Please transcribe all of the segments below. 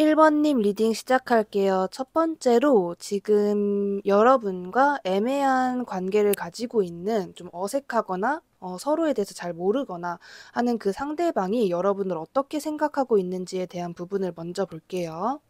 1번님 리딩 시작할게요. 첫 번째로 지금 여러분과 애매한 관계를 가지고 있는 좀 어색하거나 어, 서로에 대해서 잘 모르거나 하는 그 상대방이 여러분을 어떻게 생각하고 있는지에 대한 부분을 먼저 볼게요.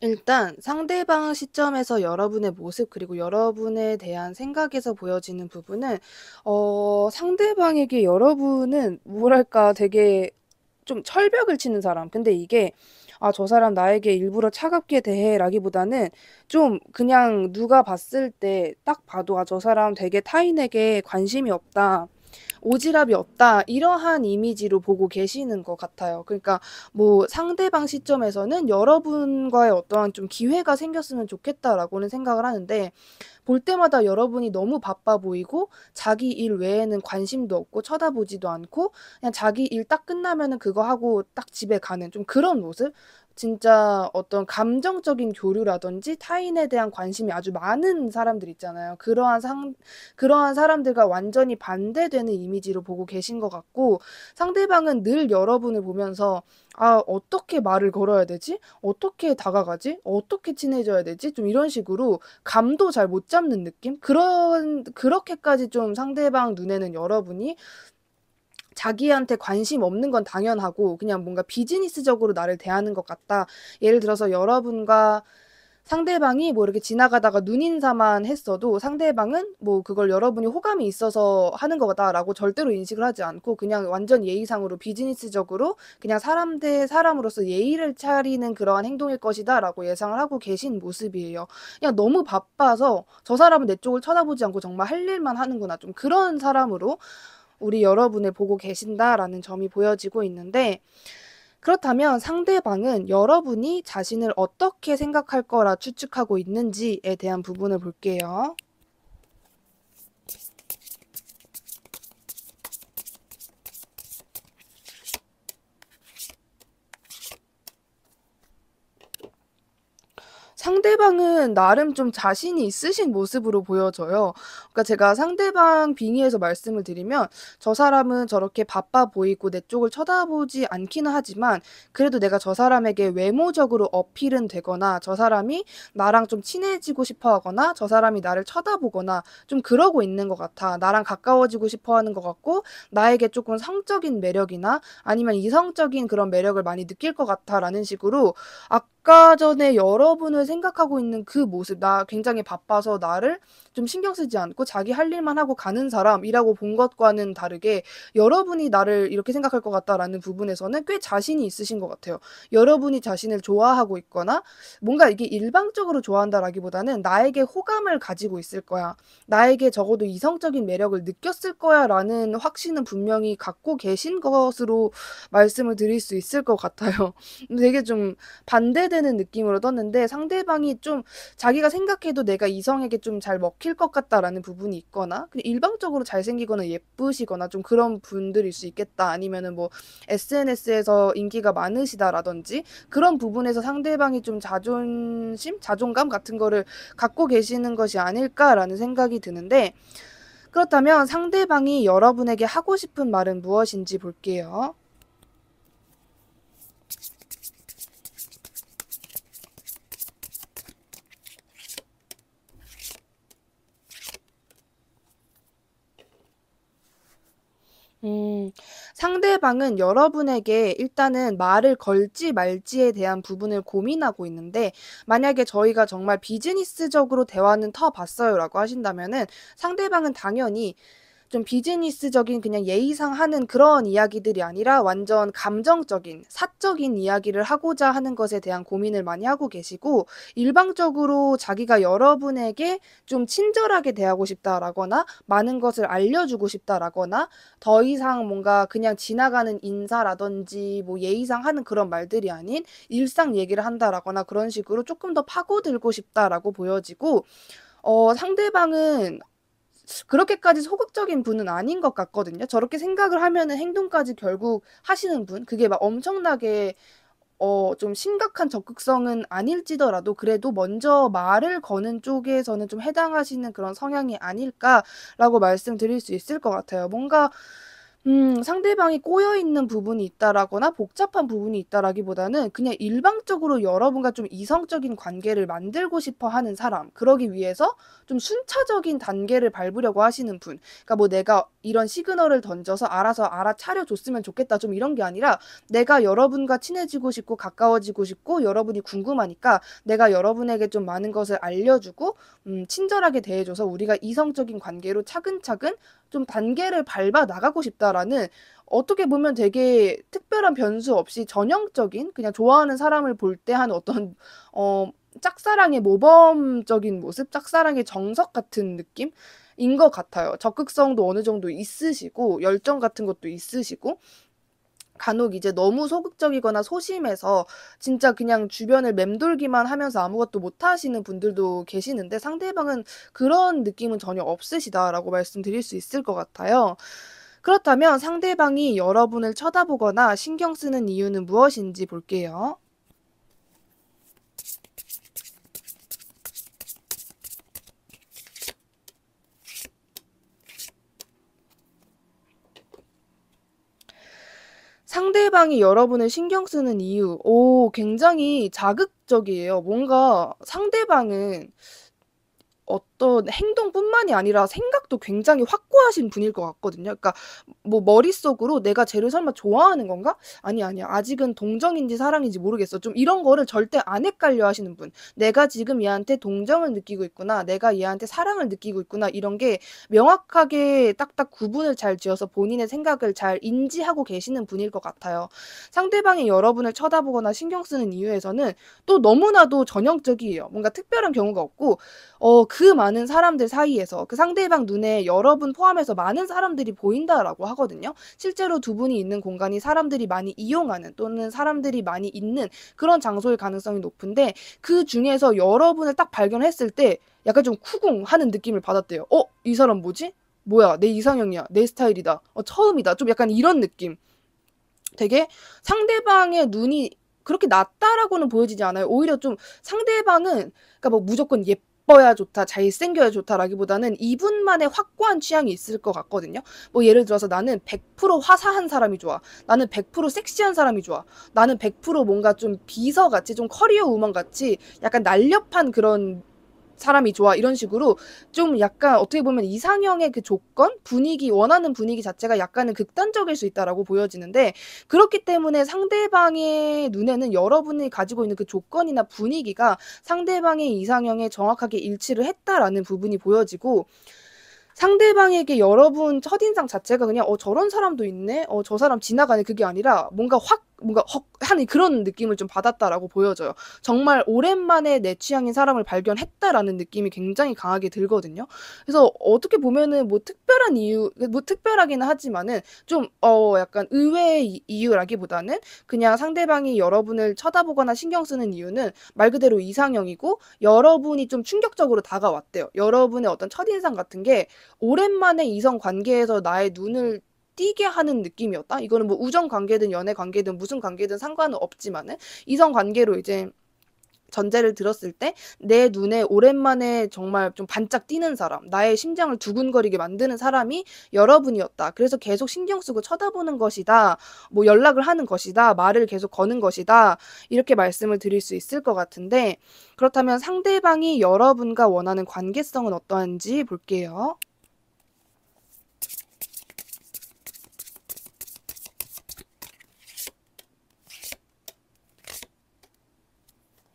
일단 상대방 시점에서 여러분의 모습 그리고 여러분에 대한 생각에서 보여지는 부분은 어 상대방에게 여러분은 뭐랄까 되게 좀 철벽을 치는 사람. 근데 이게 '아 저 사람 나에게 일부러 차갑게 대해.'라기보다는 좀 그냥 누가 봤을 때 딱 봐도 '아 저 사람 되게 타인에게 관심이 없다.' 오지랖이 없다 이러한 이미지로 보고 계시는 것 같아요. 그러니까 뭐 상대방 시점에서는 여러분과의 어떠한 좀 기회가 생겼으면 좋겠다라고는 생각을 하는데 볼 때마다 여러분이 너무 바빠 보이고 자기 일 외에는 관심도 없고 쳐다보지도 않고 그냥 자기 일 딱 끝나면은 그거 하고 딱 집에 가는 좀 그런 모습 진짜 어떤 감정적인 교류라든지 타인에 대한 관심이 아주 많은 사람들 있잖아요. 그러한 상, 그러한 사람들과 완전히 반대되는 이미지로 보고 계신 것 같고, 상대방은 늘 여러분을 보면서, 아, 어떻게 말을 걸어야 되지? 어떻게 다가가지? 어떻게 친해져야 되지? 좀 이런 식으로 감도 잘 못 잡는 느낌? 그런, 그렇게까지 좀 상대방 눈에는 여러분이 자기한테 관심 없는 건 당연하고 그냥 뭔가 비즈니스적으로 나를 대하는 것 같다. 예를 들어서 여러분과 상대방이 뭐 이렇게 지나가다가 눈인사만 했어도 상대방은 뭐 그걸 여러분이 호감이 있어서 하는 거다라고 절대로 인식을 하지 않고 그냥 완전 예의상으로 비즈니스적으로 그냥 사람 대 사람으로서 예의를 차리는 그러한 행동일 것이다라고 예상을 하고 계신 모습이에요. 그냥 너무 바빠서 저 사람은 내 쪽을 쳐다보지 않고 정말 할 일만 하는구나 좀 그런 사람으로 우리 여러분을 보고 계신다라는 점이 보여지고 있는데 그렇다면 상대방은 여러분이 자신을 어떻게 생각할 거라 추측하고 있는지에 대한 부분을 볼게요. 상대방은 나름 좀 자신이 있으신 모습으로 보여져요. 그러니까 제가 상대방 빙의해서 말씀을 드리면 저 사람은 저렇게 바빠 보이고 내 쪽을 쳐다보지 않기는 하지만 그래도 내가 저 사람에게 외모적으로 어필은 되거나 저 사람이 나랑 좀 친해지고 싶어 하거나 저 사람이 나를 쳐다보거나 좀 그러고 있는 것 같아. 나랑 가까워지고 싶어 하는 것 같고 나에게 조금 성적인 매력이나 아니면 이성적인 그런 매력을 많이 느낄 것 같아라는 식으로 아까 전에 여러분을 생각하고 있는 그 모습, 나 굉장히 바빠서 나를 좀 신경 쓰지 않고 자기 할 일만 하고 가는 사람이라고 본 것과는 다르게 여러분이 나를 이렇게 생각할 것 같다라는 부분에서는 꽤 자신이 있으신 것 같아요. 여러분이 자신을 좋아하고 있거나 뭔가 이게 일방적으로 좋아한다라기보다는 나에게 호감을 가지고 있을 거야. 나에게 적어도 이성적인 매력을 느꼈을 거야 라는 확신은 분명히 갖고 계신 것으로 말씀을 드릴 수 있을 것 같아요. 되게 좀반대된 소진되는 느낌으로 떴는데 상대방이 좀 자기가 생각해도 내가 이성에게 좀 잘 먹힐 것 같다라는 부분이 있거나 일방적으로 잘생기거나 예쁘시거나 좀 그런 분들일 수 있겠다 아니면은 뭐 SNS에서 인기가 많으시다라든지 그런 부분에서 상대방이 좀 자존심 자존감 같은 거를 갖고 계시는 것이 아닐까라는 생각이 드는데 그렇다면 상대방이 여러분에게 하고 싶은 말은 무엇인지 볼게요. 음, 상대방은 여러분에게 일단은 말을 걸지 말지에 대한 부분을 고민하고 있는데, 만약에 저희가 정말 비즈니스적으로 대화는 터봤어요라고 하신다면은 상대방은 당연히 좀 비즈니스적인 그냥 예의상 하는 그런 이야기들이 아니라 완전 감정적인 사적인 이야기를 하고자 하는 것에 대한 고민을 많이 하고 계시고 일방적으로 자기가 여러분에게 좀 친절하게 대하고 싶다라거나 많은 것을 알려주고 싶다라거나 더 이상 뭔가 그냥 지나가는 인사라든지 뭐 예의상 하는 그런 말들이 아닌 일상 얘기를 한다라거나 그런 식으로 조금 더 파고들고 싶다라고 보여지고 어, 상대방은 그렇게까지 소극적인 분은 아닌 것 같거든요. 저렇게 생각을 하면은 행동까지 결국 하시는 분, 그게 막 엄청나게 어, 좀 심각한 적극성은 아닐지더라도 그래도 먼저 말을 거는 쪽에서는 좀 해당하시는 그런 성향이 아닐까라고 말씀드릴 수 있을 것 같아요. 뭔가 음 상대방이 꼬여 있는 부분이 있다라거나 복잡한 부분이 있다라기보다는 그냥 일방적으로 여러분과 좀 이성적인 관계를 만들고 싶어 하는 사람. 그러기 위해서 좀 순차적인 단계를 밟으려고 하시는 분. 그러니까 뭐 내가 이런 시그널을 던져서 알아서 알아차려 줬으면 좋겠다. 좀 이런 게 아니라 내가 여러분과 친해지고 싶고 가까워지고 싶고 여러분이 궁금하니까 내가 여러분에게 좀 많은 것을 알려주고 음 친절하게 대해줘서 우리가 이성적인 관계로 차근차근 좀 단계를 밟아 나가고 싶다라는 어떻게 보면 되게 특별한 변수 없이 전형적인 그냥 좋아하는 사람을 볼 때 한 어떤 어 짝사랑의 모범적인 모습, 짝사랑의 정석 같은 느낌? 인것 같아요. 적극성도 어느 정도 있으시고 열정 같은 것도 있으시고 간혹 이제 너무 소극적이거나 소심해서 진짜 그냥 주변을 맴돌기만 하면서 아무것도 못 하시는 분들도 계시는데 상대방은 그런 느낌은 전혀 없으시다라고 말씀드릴 수 있을 것 같아요. 그렇다면 상대방이 여러분을 쳐다보거나 신경 쓰는 이유는 무엇인지 볼게요. 상대방이 여러분을 신경 쓰는 이유. 오, 굉장히 자극적이에요. 뭔가 상대방은 어떤 행동뿐만이 아니라 생각도 굉장히 확고하신 분일 것 같거든요. 그러니까 뭐 머릿속으로 내가 쟤를 설마 좋아하는 건가? 아니 아니야. 아직은 동정인지 사랑인지 모르겠어. 좀 이런 거를 절대 안 헷갈려 하시는 분. 내가 지금 얘한테 동정을 느끼고 있구나. 내가 얘한테 사랑을 느끼고 있구나. 이런 게 명확하게 딱딱 구분을 잘 지어서 본인의 생각을 잘 인지하고 계시는 분일 것 같아요. 상대방이 여러분을 쳐다보거나 신경 쓰는 이유에서는 또 너무나도 전형적이에요. 뭔가 특별한 경우가 없고 어그 그 많은 사람들 사이에서 그 상대방 눈에 여러분 포함해서 많은 사람들이 보인다라고 하거든요. 실제로 두 분이 있는 공간이 사람들이 많이 이용하는 또는 사람들이 많이 있는 그런 장소일 가능성이 높은데 그 중에서 여러분을 딱 발견했을 때 약간 좀 쿠궁하는 느낌을 받았대요. 어, 이 사람 뭐지? 뭐야, 내 이상형이야, 내 스타일이다, 어, 처음이다. 좀 약간 이런 느낌. 되게 상대방의 눈이 그렇게 낮다라고는 보여지지 않아요. 오히려 좀 상대방은 그러니까 뭐 무조건 예뻐 예뻐야 좋다, 잘생겨야 좋다라기보다는 이분만의 확고한 취향이 있을 것 같거든요. 뭐 예를 들어서 나는 100% 화사한 사람이 좋아. 나는 100% 섹시한 사람이 좋아. 나는 100% 뭔가 좀 비서같이 좀 커리어 우먼같이 약간 날렵한 그런 사람이 좋아 이런 식으로 좀 약간 어떻게 보면 이상형의 그 조건 분위기 원하는 분위기 자체가 약간은 극단적일 수 있다라고 보여지는데 그렇기 때문에 상대방의 눈에는 여러분이 가지고 있는 그 조건이나 분위기가 상대방의 이상형에 정확하게 일치를 했다라는 부분이 보여지고 상대방에게 여러분 첫인상 자체가 그냥 어 저런 사람도 있네 어 저 사람 지나가네 그게 아니라 뭔가 확 뭔가 헉 하는 그런 느낌을 좀 받았다라고 보여져요. 정말 오랜만에 내 취향인 사람을 발견했다라는 느낌이 굉장히 강하게 들거든요. 그래서 어떻게 보면은 뭐 특별한 이유, 뭐 특별하기는 하지만은 좀 어 약간 의외의 이유라기보다는 그냥 상대방이 여러분을 쳐다보거나 신경 쓰는 이유는 말 그대로 이상형이고 여러분이 좀 충격적으로 다가왔대요. 여러분의 어떤 첫인상 같은 게 오랜만에 이성 관계에서 나의 눈을 뛰게 하는 느낌이었다. 이거는 뭐 우정 관계든 연애 관계든 무슨 관계든 상관은 없지만은 이성 관계로 이제 전제를 들었을 때 내 눈에 오랜만에 정말 좀 반짝 뛰는 사람, 나의 심장을 두근거리게 만드는 사람이 여러분이었다. 그래서 계속 신경 쓰고 쳐다보는 것이다. 뭐 연락을 하는 것이다. 말을 계속 거는 것이다. 이렇게 말씀을 드릴 수 있을 것 같은데 그렇다면 상대방이 여러분과 원하는 관계성은 어떠한지 볼게요.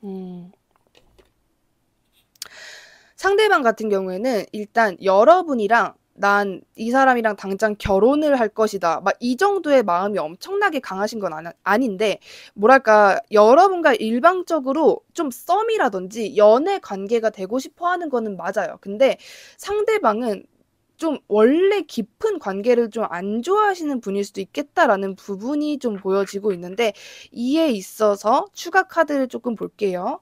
음. 상대방 같은 경우에는 일단 여러분이랑 난 이 사람이랑 당장 결혼을 할 것이다. 막 이 정도의 마음이 엄청나게 강하신 건 아니, 아닌데, 뭐랄까, 여러분과 일방적으로 좀 썸이라든지 연애 관계가 되고 싶어 하는 거는 맞아요. 근데 상대방은 좀 원래 깊은 관계를 좀 안 좋아하시는 분일 수도 있겠다라는 부분이 좀 보여지고 있는데 이에 있어서 추가 카드를 조금 볼게요.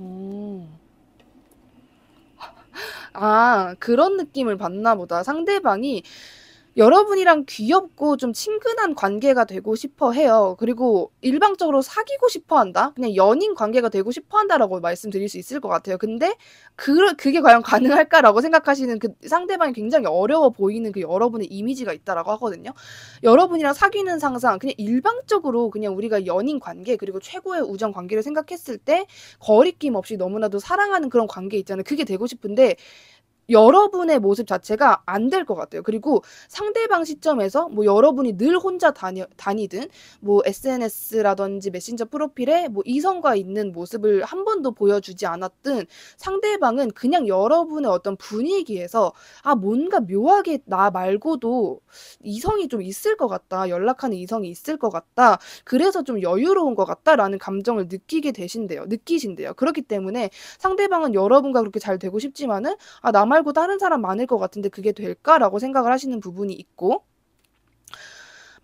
음. 아, 그런 느낌을 받나 보다. 상대방이 여러분이랑 귀엽고 좀 친근한 관계가 되고 싶어 해요. 그리고 일방적으로 사귀고 싶어 한다? 그냥 연인 관계가 되고 싶어 한다라고 말씀드릴 수 있을 것 같아요. 근데 그, 그게 과연 가능할까라고 생각하시는 그 상대방이 굉장히 어려워 보이는 그 여러분의 이미지가 있다라고 하거든요. 여러분이랑 사귀는 상상, 그냥 일방적으로 그냥 우리가 연인 관계, 그리고 최고의 우정 관계를 생각했을 때 거리낌 없이 너무나도 사랑하는 그런 관계 있잖아요. 그게 되고 싶은데 여러분의 모습 자체가 안 될 것 같아요. 그리고 상대방 시점에서 뭐 여러분이 늘 혼자 다니, 다니든 뭐 SNS라든지 메신저 프로필에 뭐 이성과 있는 모습을 한 번도 보여주지 않았든 상대방은 그냥 여러분의 어떤 분위기에서 아, 뭔가 묘하게 나 말고도 이성이 좀 있을 것 같다. 연락하는 이성이 있을 것 같다. 그래서 좀 여유로운 것 같다라는 감정을 느끼게 되신대요. 느끼신대요. 그렇기 때문에 상대방은 여러분과 그렇게 잘 되고 싶지만은 아, 나만 말고 다른 사람 많을 것 같은데 그게 될까라고 생각을 하시는 부분이 있고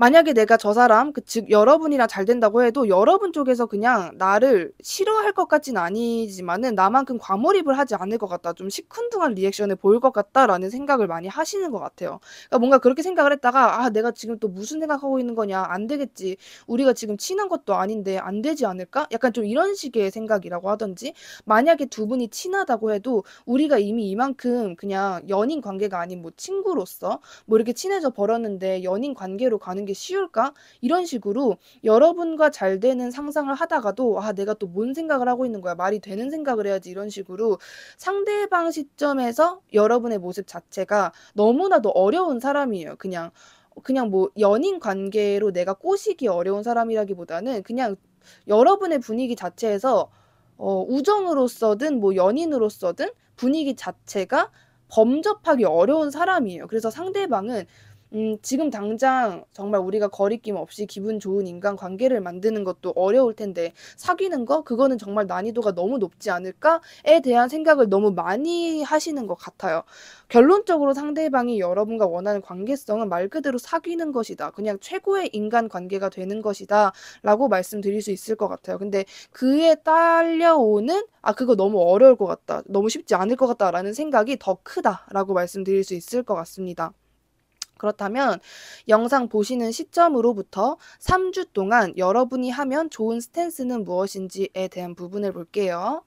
만약에 내가 저 사람, 그즉 여러분이랑 잘 된다고 해도 여러분 쪽에서 그냥 나를 싫어할 것 같진 아니지만은 나만큼 과몰입을 하지 않을 것 같다. 좀 시큰둥한 리액션을 보일 것 같다라는 생각을 많이 하시는 것 같아요. 그러니까 뭔가 그렇게 생각을 했다가 아, 내가 지금 또 무슨 생각하고 있는 거냐. 안 되겠지. 우리가 지금 친한 것도 아닌데 안 되지 않을까? 약간 좀 이런 식의 생각이라고 하던지 만약에 두 분이 친하다고 해도 우리가 이미 이만큼 그냥 연인 관계가 아닌 뭐 친구로서 뭐 이렇게 친해져 버렸는데 연인 관계로 가는 게게 쉬울까? 이런 식으로 여러분과 잘 되는 상상을 하다가도 아, 내가 또 뭔 생각을 하고 있는 거야. 말이 되는 생각을 해야지. 이런 식으로 상대방 시점에서 여러분의 모습 자체가 너무나도 어려운 사람이에요. 그냥 그냥 뭐 연인 관계로 내가 꼬시기 어려운 사람이라기보다는 그냥 여러분의 분위기 자체에서 어, 우정으로서든 뭐 연인으로서든 분위기 자체가 범접하기 어려운 사람이에요. 그래서 상대방은 음, 지금 당장 정말 우리가 거리낌 없이 기분 좋은 인간 관계를 만드는 것도 어려울 텐데 사귀는 거 그거는 정말 난이도가 너무 높지 않을까에 대한 생각을 너무 많이 하시는 것 같아요. 결론적으로 상대방이 여러분과 원하는 관계성은 말 그대로 사귀는 것이다. 그냥 최고의 인간 관계가 되는 것이다라고 말씀드릴 수 있을 것 같아요. 근데 그에 딸려오는 아 그거 너무 어려울 것 같다. 너무 쉽지 않을 것 같다라는 생각이 더 크다라고 말씀드릴 수 있을 것 같습니다. 그렇다면 영상 보시는 시점으로부터 3주 동안 여러분이 하면 좋은 스탠스는 무엇인지에 대한 부분을 볼게요.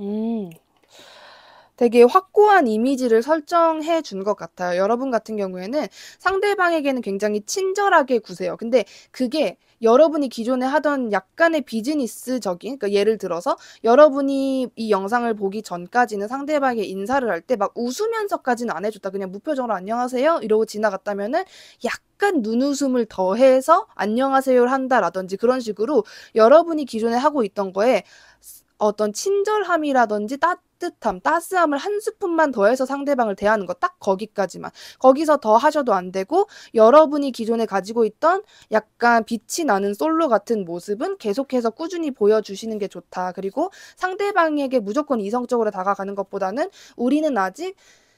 음. 되게 확고한 이미지를 설정해 준 것 같아요. 여러분 같은 경우에는 상대방에게는 굉장히 친절하게 구세요. 근데 그게 여러분이 기존에 하던 약간의 비즈니스적인 그러니까 예를 들어서 여러분이 이 영상을 보기 전까지는 상대방에게 인사를 할 때 막 웃으면서까지는 안 해줬다 그냥 무표정으로 안녕하세요 이러고 지나갔다면은 약간 눈웃음을 더해서 안녕하세요를 한다라든지 그런 식으로 여러분이 기존에 하고 있던 거에 어떤 친절함이라든지 따, 뜻 따뜻함, 따스함을 한 스푼만 더해서 상대방을 대하는 거, 딱 거기까지만. 거기서 더 하셔도 안 되고, 여러분이 기존에 가지고 있던 약간 빛이 나는 솔로 같은 모습은 계속해서 꾸준히 보여주시는 게 좋다. 그리고 상대방에게 무조건 이성적으로 다가가는 것보다는 우리는 아직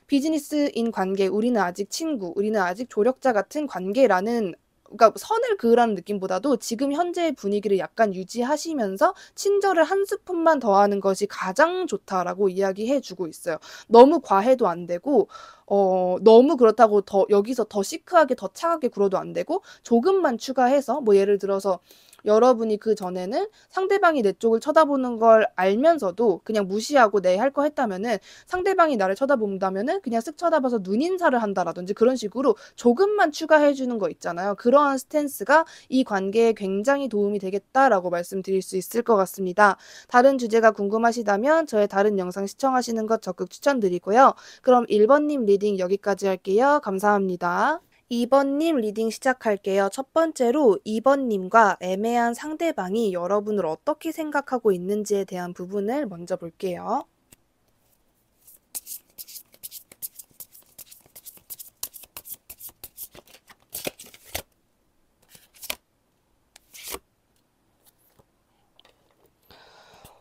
비즈니스인 관계, 우리는 아직 친구, 우리는 아직 조력자 같은 관계라는 그러니까 선을 그으라는 느낌보다도 지금 현재의 분위기를 약간 유지하시면서 친절을 한 스푼만 더하는 것이 가장 좋다라고 이야기해 주고 있어요. 너무 과해도 안 되고 어, 너무 그렇다고 더 여기서 더 시크하게 더 차갑게 굴어도 안 되고 조금만 추가해서 뭐 예를 들어서 여러분이 그 전에는 상대방이 내 쪽을 쳐다보는 걸 알면서도 그냥 무시하고 내 할거 네, 했다면은 상대방이 나를 쳐다본다면은 그냥 쓱 쳐다봐서 눈인사를 한다라든지 그런 식으로 조금만 추가해 주는 거 있잖아요. 그러한 스탠스가 이 관계에 굉장히 도움이 되겠다라고 말씀드릴 수 있을 것 같습니다. 다른 주제가 궁금하시다면 저의 다른 영상 시청하시는 것 적극 추천드리고요. 그럼 1번님 리딩 여기까지 할게요. 감사합니다. 2번님 리딩 시작할게요. 첫 번째로 2번님과 애매한 상대방이 여러분을 어떻게 생각하고 있는지에 대한 부분을 먼저 볼게요.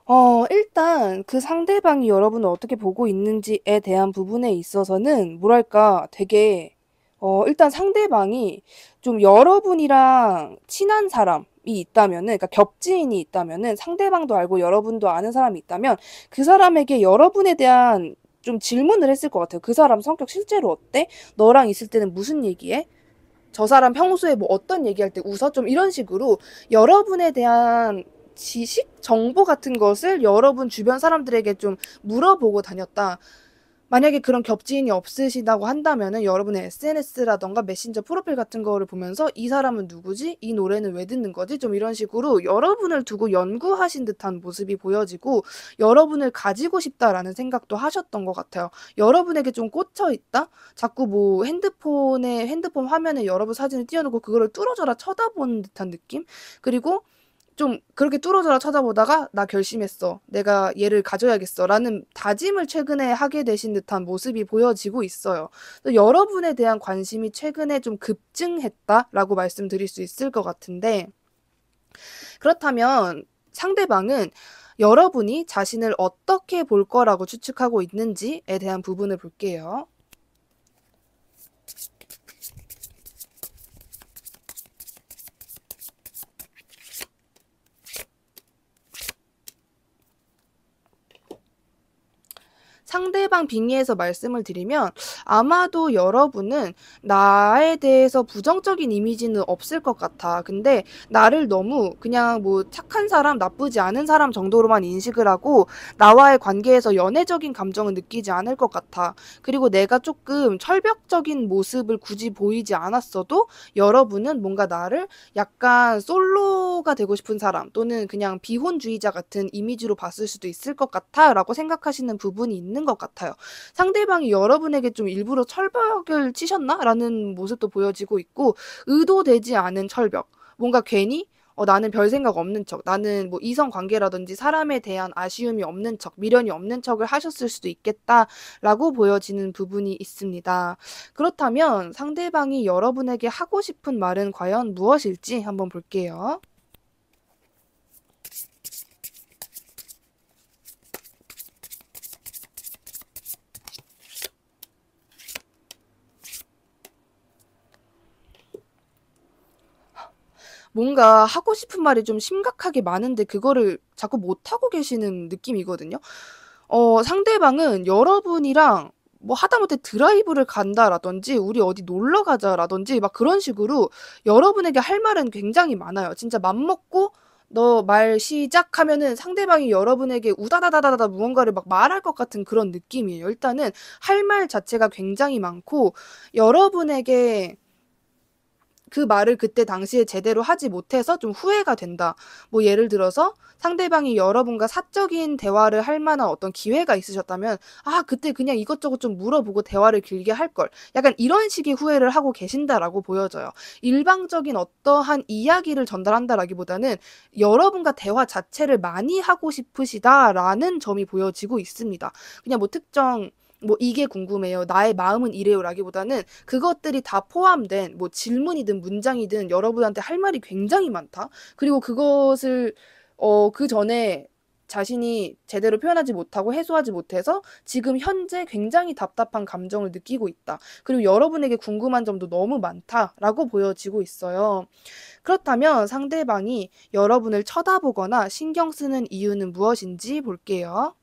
어, 일단 그 상대방이 여러분을 어떻게 보고 있는지에 대한 부분에 있어서는 뭐랄까 되게 어, 일단 상대방이 좀 여러분이랑 친한 사람, 이 있다면은 그러니까 겹지인이 있다면은 상대방도 알고 여러분도 아는 사람이 있다면 그 사람에게 여러분에 대한 좀 질문을 했을 것 같아요. 그 사람 성격 실제로 어때? 너랑 있을 때는 무슨 얘기해? 저 사람 평소에 뭐 어떤 얘기할 때 웃어? 좀 이런 식으로 여러분에 대한 지식, 정보 같은 것을 여러분 주변 사람들에게 좀 물어보고 다녔다. 만약에 그런 겹지인이 없으시다고 한다면은 여러분의 SNS라던가 메신저 프로필 같은 거를 보면서 이 사람은 누구지? 이 노래는 왜 듣는 거지? 좀 이런 식으로 여러분을 두고 연구하신 듯한 모습이 보여지고 여러분을 가지고 싶다라는 생각도 하셨던 것 같아요. 여러분에게 좀 꽂혀 있다? 자꾸 뭐 핸드폰에 핸드폰 화면에 여러분 사진을 띄워놓고 그거를 뚫어져라 쳐다보는 듯한 느낌? 그리고 좀 그렇게 뚫어져라 찾아보다가 나 결심했어. 내가 얘를 가져야겠어. 라는 다짐을 최근에 하게 되신 듯한 모습이 보여지고 있어요. 여러분에 대한 관심이 최근에 좀 급증했다라고 말씀드릴 수 있을 것 같은데 그렇다면 상대방은 여러분이 자신을 어떻게 볼 거라고 추측하고 있는지에 대한 부분을 볼게요. 상대방 빙의에서 말씀을 드리면 아마도 여러분은 나에 대해서 부정적인 이미지는 없을 것 같아. 근데 나를 너무 그냥 뭐 착한 사람, 나쁘지 않은 사람 정도로만 인식을 하고 나와의 관계에서 연애적인 감정은 느끼지 않을 것 같아. 그리고 내가 조금 철벽적인 모습을 굳이 보이지 않았어도 여러분은 뭔가 나를 약간 솔로가 되고 싶은 사람 또는 그냥 비혼주의자 같은 이미지로 봤을 수도 있을 것 같아. 라고 생각하시는 부분이 있는 있는 것 같아요. 상대방이 여러분에게 좀 일부러 철벽을 치셨나라는 모습도 보여지고 있고 의도되지 않은 철벽. 뭔가 괜히 어, 나는 별 생각 없는 척, 나는 뭐 이성 관계라든지 사람에 대한 아쉬움이 없는 척, 미련이 없는 척을 하셨을 수도 있겠다라고 보여지는 부분이 있습니다. 그렇다면 상대방이 여러분에게 하고 싶은 말은 과연 무엇일지 한번 볼게요. 뭔가 하고 싶은 말이 좀 심각하게 많은데 그거를 자꾸 못하고 계시는 느낌이거든요. 어, 상대방은 여러분이랑 뭐 하다못해 드라이브를 간다라든지 우리 어디 놀러 가자라든지 막 그런 식으로 여러분에게 할 말은 굉장히 많아요. 진짜 맘먹고 너 말 시작하면은 상대방이 여러분에게 우다다다다다 무언가를 막 말할 것 같은 그런 느낌이에요. 일단은 할 말 자체가 굉장히 많고 여러분에게 그 말을 그때 당시에 제대로 하지 못해서 좀 후회가 된다. 뭐 예를 들어서 상대방이 여러분과 사적인 대화를 할 만한 어떤 기회가 있으셨다면 아, 그때 그냥 이것저것 좀 물어보고 대화를 길게 할 걸. 약간 이런 식의 후회를 하고 계신다라고 보여져요. 일방적인 어떠한 이야기를 전달한다라기보다는 여러분과 대화 자체를 많이 하고 싶으시다라는 점이 보여지고 있습니다. 그냥 뭐 특정 뭐 이게 궁금해요. 나의 마음은 이래요라기보다는 그것들이 다 포함된 뭐 질문이든 문장이든 여러분한테 할 말이 굉장히 많다. 그리고 그것을 어 그 전에 자신이 제대로 표현하지 못하고 해소하지 못해서 지금 현재 굉장히 답답한 감정을 느끼고 있다. 그리고 여러분에게 궁금한 점도 너무 많다라고 보여지고 있어요. 그렇다면 상대방이 여러분을 쳐다보거나 신경 쓰는 이유는 무엇인지 볼게요.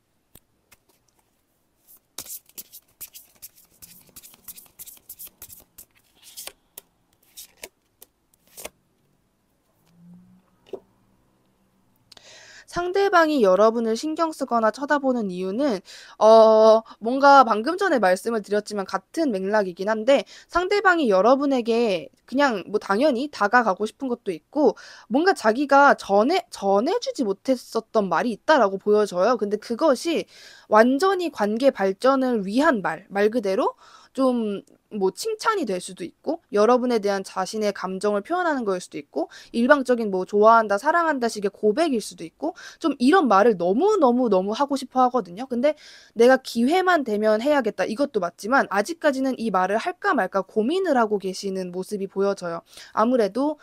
상대방이 여러분을 신경 쓰거나 쳐다보는 이유는 어 뭔가 방금 전에 말씀을 드렸지만 같은 맥락이긴 한데 상대방이 여러분에게 그냥 뭐 당연히 다가가고 싶은 것도 있고 뭔가 자기가 전에 전해주지 못했었던 말이 있다라고 보여져요. 근데 그것이 완전히 관계 발전을 위한 말, 말 그대로 좀뭐 칭찬이 될 수도 있고 여러분에 대한 자신의 감정을 표현하는 거일 수도 있고 일방적인 뭐 좋아한다 사랑한다 식의 고백일 수도 있고 좀 이런 말을 너무너무 너무 하고 싶어 하거든요 근데 내가 기회만 되면 해야겠다 이것도 맞지만 아직까지는 이 말을 할까 말까 고민을 하고 계시는 모습이 보여져요 아무래도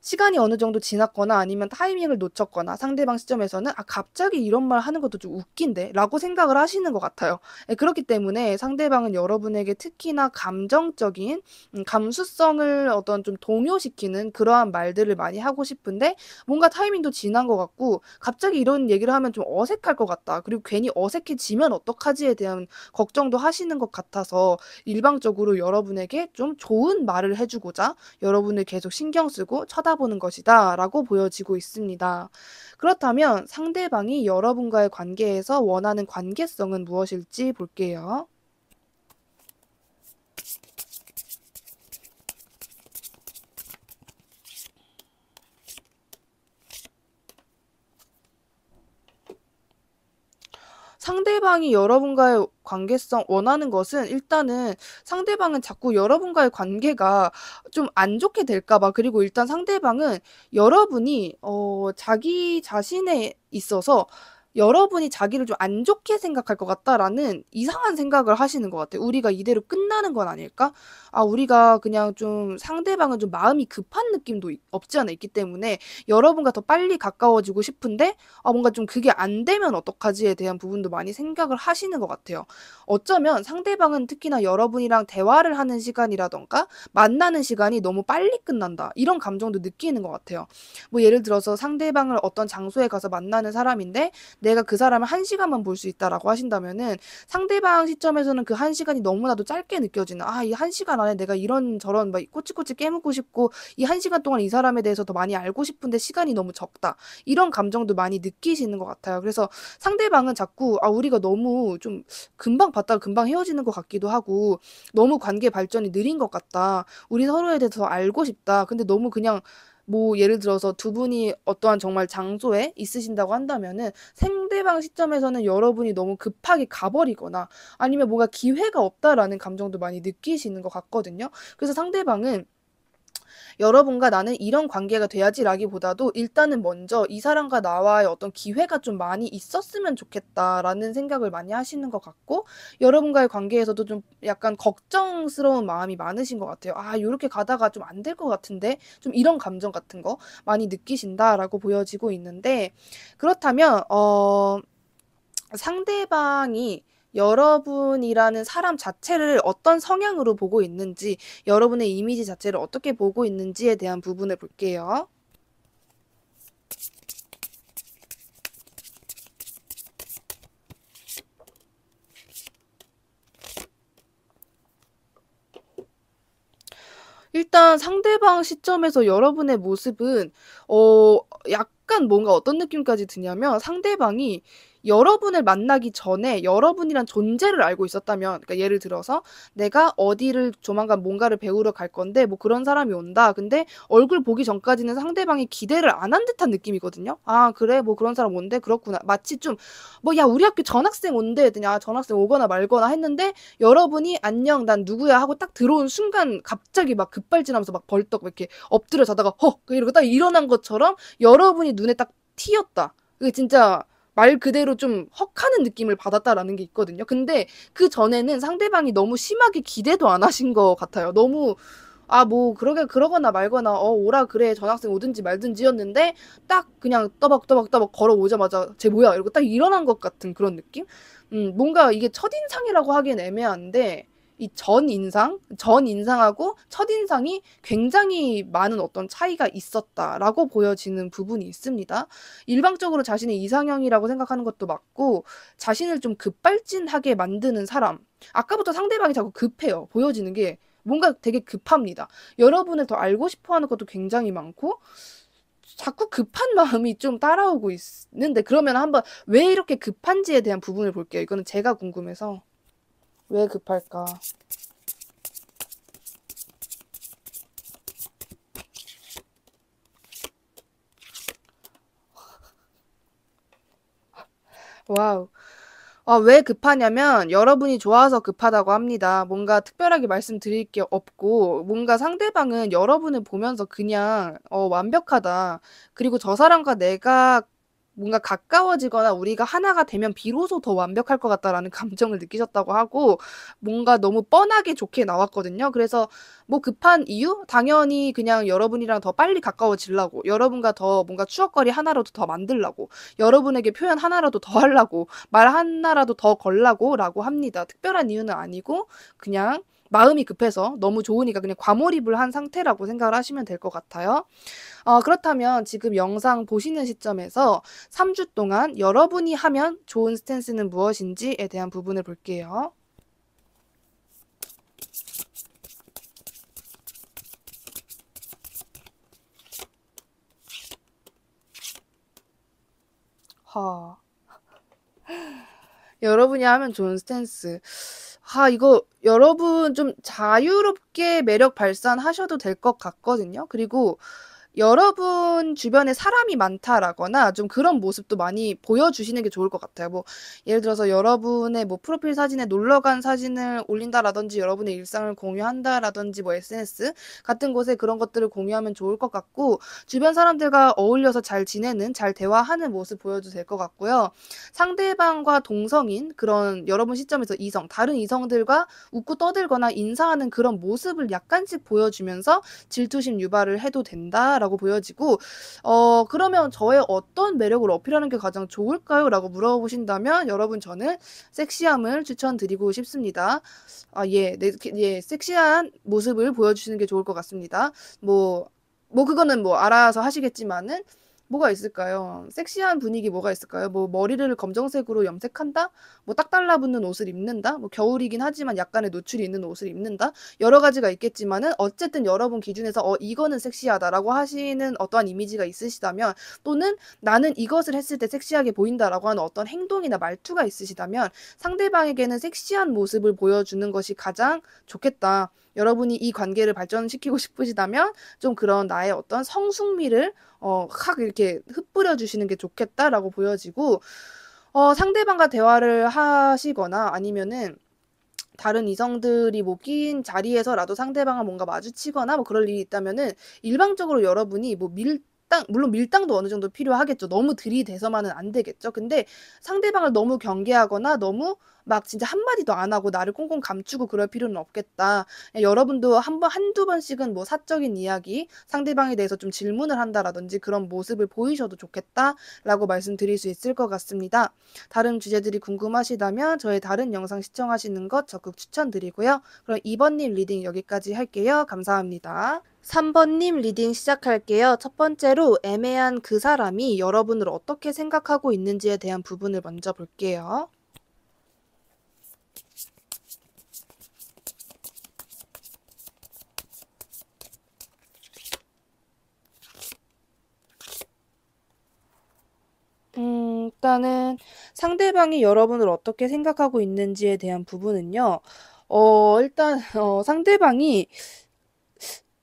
시간이 어느 정도 지났거나 아니면 타이밍을 놓쳤거나 상대방 시점에서는 아 갑자기 이런 말 하는 것도 좀 웃긴데라고 생각을 하시는 것 같아요. 예, 그렇기 때문에 상대방은 여러분에게 특히나 감정적인 음, 감수성을 어떤 좀 동요시키는 그러한 말들을 많이 하고 싶은데 뭔가 타이밍도 지난 것 같고 갑자기 이런 얘기를 하면 좀 어색할 것 같다. 그리고 괜히 어색해지면 어떡하지에 대한 걱정도 하시는 것 같아서 일방적으로 여러분에게 좀 좋은 말을 해주고자 여러분을 계속 신경 쓰고 쳐다 찾아보는 것이다 라고 보여지고 있습니다. 그렇다면 상대방이 여러분과의 관계에서 원하는 관계성은 무엇일지 볼게요. 상대방이 여러분과의 관계성 원하는 것은 일단은 상대방은 자꾸 여러분과의 관계가 좀 안 좋게 될까봐 그리고 일단 상대방은 여러분이 어, 자기 자신에 있어서 여러분이 자기를 좀 안 좋게 생각할 것 같다라는 이상한 생각을 하시는 것 같아요. 우리가 이대로 끝나는 건 아닐까? 아, 우리가 그냥 좀 상대방은 좀 마음이 급한 느낌도 없지 않아 있기 때문에 여러분과 더 빨리 가까워지고 싶은데 아, 뭔가 좀 그게 안 되면 어떡하지에 대한 부분도 많이 생각을 하시는 것 같아요. 어쩌면 상대방은 특히나 여러분이랑 대화를 하는 시간이라던가 만나는 시간이 너무 빨리 끝난다. 이런 감정도 느끼는 것 같아요. 뭐 예를 들어서 상대방을 어떤 장소에 가서 만나는 사람인데 내가 그 사람을 한 시간만 볼 수 있다라고 하신다면은 상대방 시점에서는 그 한 시간이 너무나도 짧게 느껴지는 아 이 한 시간 안에 내가 이런 저런 막 꼬치꼬치 깨묻고 싶고 이 한 시간 동안 이 사람에 대해서 더 많이 알고 싶은데 시간이 너무 적다 이런 감정도 많이 느끼시는 것 같아요. 그래서 상대방은 자꾸 아 우리가 너무 좀 금방 봤다가 금방 헤어지는 것 같기도 하고 너무 관계 발전이 느린 것 같다. 우리 서로에 대해서 알고 싶다. 근데 너무 그냥 뭐 예를 들어서 두 분이 어떠한 정말 장소에 있으신다고 한다면은 상대방 시점에서는 여러분이 너무 급하게 가버리거나 아니면 뭔가 기회가 없다라는 감정도 많이 느끼시는 것 같거든요. 그래서 상대방은 여러분과 나는 이런 관계가 돼야지라기보다도 일단은 먼저 이 사람과 나와의 어떤 기회가 좀 많이 있었으면 좋겠다라는 생각을 많이 하시는 것 같고 여러분과의 관계에서도 좀 약간 걱정스러운 마음이 많으신 것 같아요. 아 이렇게 가다가 좀 안 될 것 같은데 좀 이런 감정 같은 거 많이 느끼신다라고 보여지고 있는데 그렇다면 어 상대방이 여러분이라는 사람 자체를 어떤 성향으로 보고 있는지, 여러분의 이미지 자체를 어떻게 보고 있는지에 대한 부분을 볼게요. 일단 상대방 시점에서 여러분의 모습은 어 약간 뭔가 어떤 느낌까지 드냐면 상대방이 여러분을 만나기 전에 여러분이란 존재를 알고 있었다면, 그러니까 예를 들어서 내가 어디를 조만간 뭔가를 배우러 갈 건데 뭐 그런 사람이 온다. 근데 얼굴 보기 전까지는 상대방이 기대를 안 한 듯한 느낌이거든요. 아 그래 뭐 그런 사람 온대 그렇구나. 마치 좀 뭐야 우리 학교 전학생 온대 했더니 아 전학생 오거나 말거나 했는데 여러분이 안녕 난 누구야 하고 딱 들어온 순간 갑자기 막 급발진하면서 막 벌떡 이렇게 엎드려 자다가 허 이러고 딱 일어난 것처럼 여러분이 눈에 딱 튀었다. 그게 진짜 말 그대로 좀 헉하는 느낌을 받았다라는 게 있거든요. 근데 그 전에는 상대방이 너무 심하게 기대도 안 하신 것 같아요. 너무 아, 뭐, 그러게, 그러거나 말거나, 어, 오라, 그래, 전학생 오든지 말든지였는데, 딱 그냥 떠박떠박떠박 걸어오자마자, 쟤 뭐야? 이러고 딱 일어난 것 같은 그런 느낌? 음, 뭔가 이게 첫인상이라고 하기엔 애매한데, 이전 인상, 전 인상하고 첫 인상이 굉장히 많은 어떤 차이가 있었다라고 보여지는 부분이 있습니다. 일방적으로 자신의 이상형이라고 생각하는 것도 맞고 자신을 좀 급발진하게 만드는 사람. 아까부터 상대방이 자꾸 급해요. 보여지는 게 뭔가 되게 급합니다. 여러분을 더 알고 싶어 하는 것도 굉장히 많고 자꾸 급한 마음이 좀 따라오고 있는데 그러면 한번 왜 이렇게 급한지에 대한 부분을 볼게요. 이거는 제가 궁금해서 왜 급할까? 와우. 아, 왜 급하냐면 여러분이 좋아서 급하다고 합니다. 뭔가 특별하게 말씀드릴 게 없고 뭔가 상대방은 여러분을 보면서 그냥 어, 완벽하다. 그리고 저 사람과 내가 뭔가 가까워지거나 우리가 하나가 되면 비로소 더 완벽할 것 같다라는 감정을 느끼셨다고 하고 뭔가 너무 뻔하게 좋게 나왔거든요. 그래서 뭐 급한 이유? 당연히 그냥 여러분이랑 더 빨리 가까워지려고 여러분과 더 뭔가 추억거리 하나라도 더 만들라고 여러분에게 표현 하나라도 더 하려고 말 하나라도 더 걸라고 라고 합니다. 특별한 이유는 아니고 그냥 마음이 급해서 너무 좋으니까 그냥 과몰입을 한 상태라고 생각을 하시면 될 것 같아요. 어, 그렇다면 지금 영상 보시는 시점에서 3주 동안 여러분이 하면 좋은 스탠스는 무엇인지에 대한 부분을 볼게요. 하. 여러분이 하면 좋은 스탠스. 아, 이거 여러분 좀 자유롭게 매력 발산하셔도 될 것 같거든요. 그리고 여러분 주변에 사람이 많다라거나 좀 그런 모습도 많이 보여주시는 게 좋을 것 같아요. 뭐 예를 들어서 여러분의 뭐 프로필 사진에 놀러 간 사진을 올린다라든지 여러분의 일상을 공유한다라든지 뭐 SNS 같은 곳에 그런 것들을 공유하면 좋을 것 같고 주변 사람들과 어울려서 잘 지내는 잘 대화하는 모습 보여도 될 것 같고요. 상대방과 동성인 그런 여러분 시점에서 이성 다른 이성들과 웃고 떠들거나 인사하는 그런 모습을 약간씩 보여주면서 질투심 유발을 해도 된다라고 라고 보여지고, 어, 그러면 저의 어떤 매력을 어필하는 게 가장 좋을까요? 라고 물어보신다면 여러분 저는 섹시함을 추천드리고 싶습니다. 아, 예, 네, 예, 섹시한 모습을 보여주시는 게 좋을 것 같습니다. 뭐, 뭐, 그거는 뭐 알아서 하시겠지만은, 뭐가 있을까요? 섹시한 분위기 뭐가 있을까요? 뭐 머리를 검정색으로 염색한다? 뭐 딱 달라붙는 옷을 입는다? 뭐 겨울이긴 하지만 약간의 노출이 있는 옷을 입는다? 여러 가지가 있겠지만은 어쨌든 여러분 기준에서 어 이거는 섹시하다라고 하시는 어떠한 이미지가 있으시다면 또는 나는 이것을 했을 때 섹시하게 보인다라고 하는 어떤 행동이나 말투가 있으시다면 상대방에게는 섹시한 모습을 보여주는 것이 가장 좋겠다. 여러분이 이 관계를 발전시키고 싶으시다면 좀 그런 나의 어떤 성숙미를 어, 확 이렇게 흩뿌려 주시는 게 좋겠다라고 보여지고 어, 상대방과 대화를 하시거나 아니면은 다른 이성들이 뭐낀 자리에서라도 상대방을 뭔가 마주치거나 뭐 그럴 일이 있다면은 일방적으로 여러분이 뭐 밀당 물론 밀당도 어느 정도 필요하겠죠. 너무 들이대서만은 안 되겠죠. 근데 상대방을 너무 경계하거나 너무 막 진짜 한마디도 안 하고 나를 꽁꽁 감추고 그럴 필요는 없겠다. 여러분도 한 번, 한두 번씩은 뭐 사적인 이야기, 상대방에 대해서 좀 질문을 한다라든지 그런 모습을 보이셔도 좋겠다라고 말씀드릴 수 있을 것 같습니다. 다른 주제들이 궁금하시다면 저의 다른 영상 시청하시는 것 적극 추천드리고요. 그럼 2번님 리딩 여기까지 할게요. 감사합니다. 3번님 리딩 시작할게요. 첫 번째로 애매한 그 사람이 여러분을 어떻게 생각하고 있는지에 대한 부분을 먼저 볼게요. 음, 일단은 상대방이 여러분을 어떻게 생각하고 있는지에 대한 부분은요. 어, 일단 어 상대방이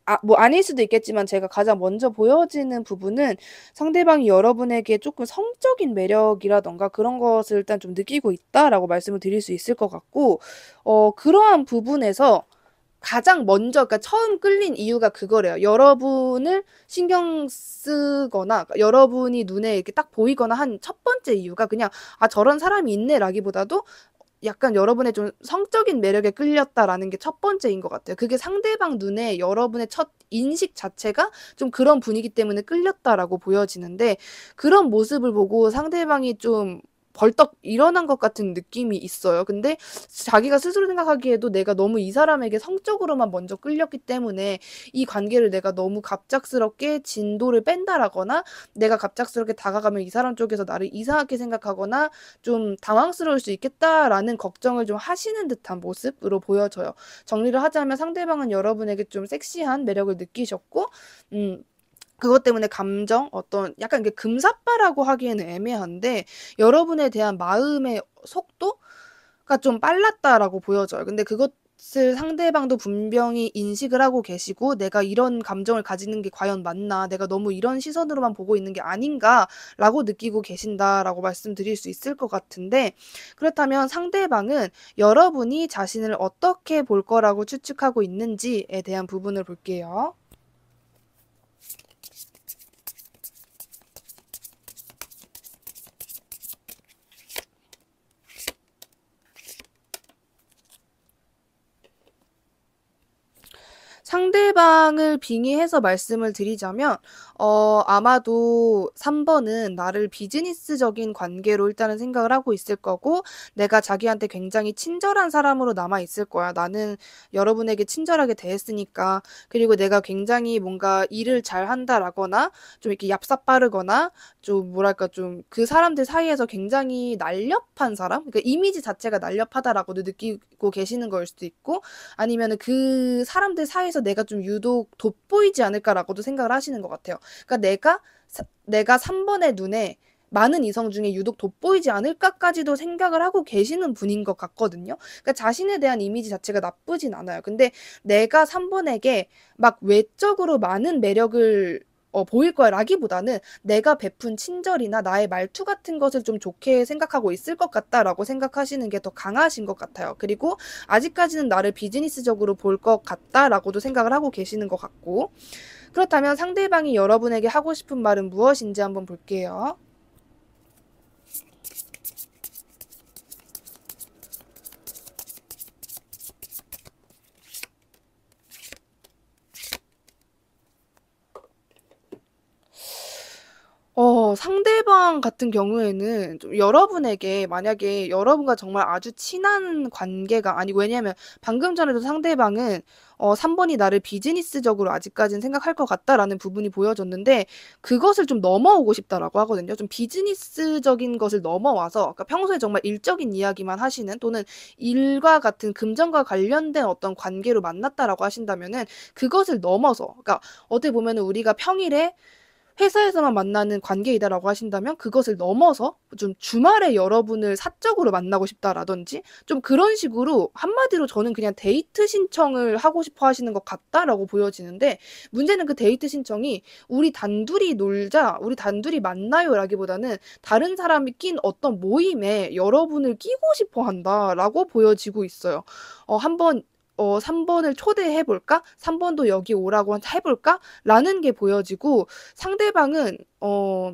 아, 뭐 아닐 수도 있겠지만 제가 가장 먼저 보여지는 부분은 상대방이 여러분에게 조금 성적인 매력이라던가 그런 것을 일단 좀 느끼고 있다라고 말씀을 드릴 수 있을 것 같고, 어, 그러한 부분에서 가장 먼저 그러니까 처음 끌린 이유가 그거래요. 여러분을 신경 쓰거나 그러니까 여러분이 눈에 이렇게 딱 보이거나 한 첫 번째 이유가 그냥 아 저런 사람이 있네라기보다도 약간 여러분의 좀 성적인 매력에 끌렸다라는 게 첫 번째인 것 같아요. 그게 상대방 눈에 여러분의 첫 인식 자체가 좀 그런 분위기 때문에 끌렸다라고 보여지는데 그런 모습을 보고 상대방이 좀 벌떡 일어난 것 같은 느낌이 있어요. 근데 자기가 스스로 생각하기에도 내가 너무 이 사람에게 성적으로만 먼저 끌렸기 때문에 이 관계를 내가 너무 갑작스럽게 진도를 뺀다라거나 내가 갑작스럽게 다가가면 이 사람 쪽에서 나를 이상하게 생각하거나 좀 당황스러울 수 있겠다라는 걱정을 좀 하시는 듯한 모습으로 보여져요. 정리를 하자면 상대방은 여러분에게 좀 섹시한 매력을 느끼셨고, 음, 그것 때문에 감정 어떤 약간 이게 금사빠라고 하기에는 애매한데 여러분에 대한 마음의 속도가 좀 빨랐다라고 보여져요. 근데 그것 것을 상대방도 분명히 인식을 하고 계시고 내가 이런 감정을 가지는 게 과연 맞나 내가 너무 이런 시선으로만 보고 있는 게 아닌가라고 느끼고 계신다라고 말씀드릴 수 있을 것 같은데 그렇다면 상대방은 여러분이 자신을 어떻게 볼 거라고 추측하고 있는지에 대한 부분을 볼게요. 상대방을 빙의해서 말씀을 드리자면 어, 아마도 3번은 나를 비즈니스적인 관계로 일단은 생각을 하고 있을 거고, 내가 자기한테 굉장히 친절한 사람으로 남아 있을 거야. 나는 여러분에게 친절하게 대했으니까. 그리고 내가 굉장히 뭔가 일을 잘 한다라거나, 좀 이렇게 얍삽빠르거나, 좀 뭐랄까, 좀 그 사람들 사이에서 굉장히 날렵한 사람? 그러니까 이미지 자체가 날렵하다라고도 느끼고 계시는 걸 수도 있고, 아니면 그 사람들 사이에서 내가 좀 유독 돋보이지 않을까라고도 생각을 하시는 것 같아요. 그러니까 내가 사, 내가 3번의 눈에 많은 이성 중에 유독 돋보이지 않을까까지도 생각을 하고 계시는 분인 것 같거든요. 그러니까 자신에 대한 이미지 자체가 나쁘진 않아요. 근데 내가 3번에게 막 외적으로 많은 매력을 어, 보일 거야라기보다는 내가 베푼 친절이나 나의 말투 같은 것을 좀 좋게 생각하고 있을 것 같다라고 생각하시는 게 더 강하신 것 같아요. 그리고 아직까지는 나를 비즈니스적으로 볼 것 같다라고도 생각을 하고 계시는 것 같고 그렇다면 상대방이 여러분에게 하고 싶은 말은 무엇인지 한번 볼게요. 상대방 같은 경우에는 좀 여러분에게 만약에 여러분과 정말 아주 친한 관계가 아니고 왜냐하면 방금 전에도 상대방은 어3 번이 나를 비즈니스적으로 아직까지는 생각할 것 같다라는 부분이 보여졌는데 그것을 좀 넘어오고 싶다라고 하거든요. 좀 비즈니스적인 것을 넘어와서 그까 그러니까 평소에 정말 일적인 이야기만 하시는 또는 일과 같은 금전과 관련된 어떤 관계로 만났다라고 하신다면은 그것을 넘어서 그러니까 어떻게 보면은 우리가 평일에 회사에서만 만나는 관계이다라고 하신다면 그것을 넘어서 좀 주말에 여러분을 사적으로 만나고 싶다라든지 좀 그런 식으로 한마디로 저는 그냥 데이트 신청을 하고 싶어 하시는 것 같다라고 보여지는데 문제는 그 데이트 신청이 우리 단둘이 놀자, 우리 단둘이 만나요라기보다는 다른 사람이 낀 어떤 모임에 여러분을 끼고 싶어 한다라고 보여지고 있어요. 어, 한번 어, 3번을 초대해볼까? 3번도 여기 오라고 해볼까? 라는 게 보여지고 상대방은, 어,